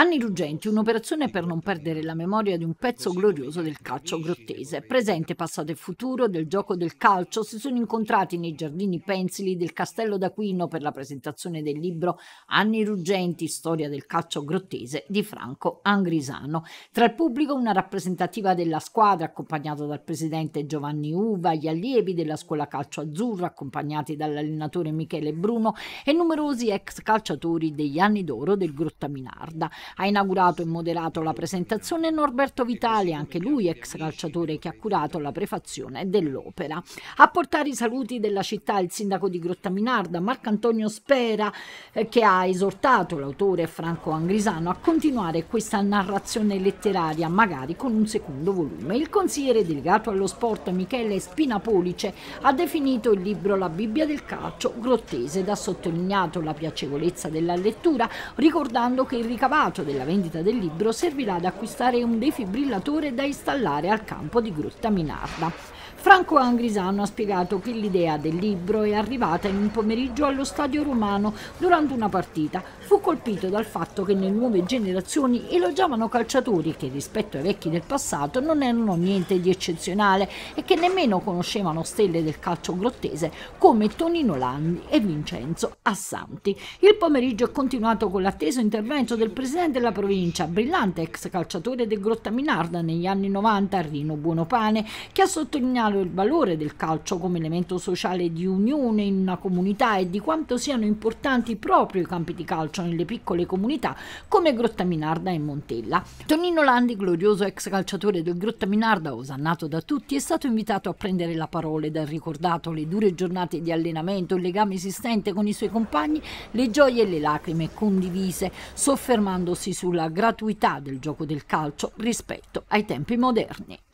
Anni Ruggenti, un'operazione per non perdere la memoria di un pezzo glorioso del calcio grottese. Presente, passato e futuro del gioco del calcio si sono incontrati nei giardini pensili del Castello d'Aquino per la presentazione del libro Anni Ruggenti, storia del calcio grottese di Franco Angrisano. Tra il pubblico una rappresentativa della squadra accompagnata dal presidente Giovanni Uva, gli allievi della scuola calcio azzurra accompagnati dall'allenatore Michele Bruno e numerosi ex calciatori degli anni d'oro del Grotta Minarda. Ha inaugurato e moderato la presentazione Norberto Vitali, anche lui ex calciatore che ha curato la prefazione dell'opera. A portare i saluti della città il sindaco di Grottaminarda, Marcantonio Spera, eh, che ha esortato l'autore Franco Angrisano a continuare questa narrazione letteraria, magari con un secondo volume. Il consigliere delegato allo sport Michele Spinapolice ha definito il libro La Bibbia del calcio grottese ed ha sottolineato la piacevolezza della lettura, ricordando che il ricavato risultato della vendita del libro servirà ad acquistare un defibrillatore da installare al campo di Grotta Minarda. Franco Angrisano ha spiegato che l'idea del libro è arrivata in un pomeriggio allo stadio romano durante una partita. Fu colpito dal fatto che le nuove generazioni elogiavano calciatori che rispetto ai vecchi del passato non erano niente di eccezionale e che nemmeno conoscevano stelle del calcio grottese come Tonino Landi e Vincenzo Assanti. Il pomeriggio è continuato con l'atteso intervento del presidente della provincia, brillante ex calciatore del Grotta Minarda negli anni 90, Rino Buonopane, che ha sottolineato segnalo il valore del calcio come elemento sociale di unione in una comunità e di quanto siano importanti proprio i campi di calcio nelle piccole comunità come Grottaminarda e Montella. Tonino Landi, glorioso ex calciatore del Grottaminarda, osannato da tutti, è stato invitato a prendere la parola ed ha ricordato le dure giornate di allenamento, il legame esistente con i suoi compagni, le gioie e le lacrime condivise, soffermandosi sulla gratuità del gioco del calcio rispetto ai tempi moderni.